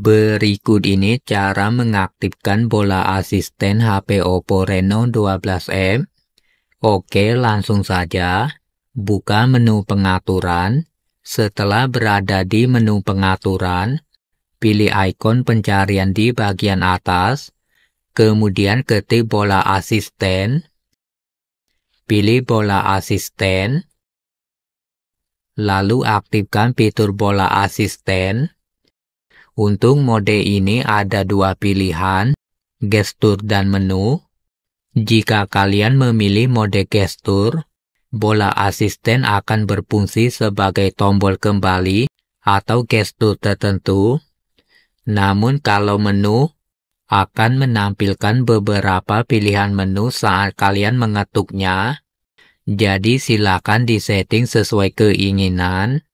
Berikut ini cara mengaktifkan bola asisten HP Oppo Reno 12M. Oke, langsung saja. Buka menu pengaturan. Setelah berada di menu pengaturan, pilih ikon pencarian di bagian atas. Kemudian ketik bola asisten. Pilih bola asisten. Lalu aktifkan fitur bola asisten. Untung mode ini ada dua pilihan, gestur dan menu. Jika kalian memilih mode gestur, bola asisten akan berfungsi sebagai tombol kembali atau gestur tertentu. Namun kalau menu, akan menampilkan beberapa pilihan menu saat kalian mengetuknya. Jadi silakan disetting sesuai keinginan.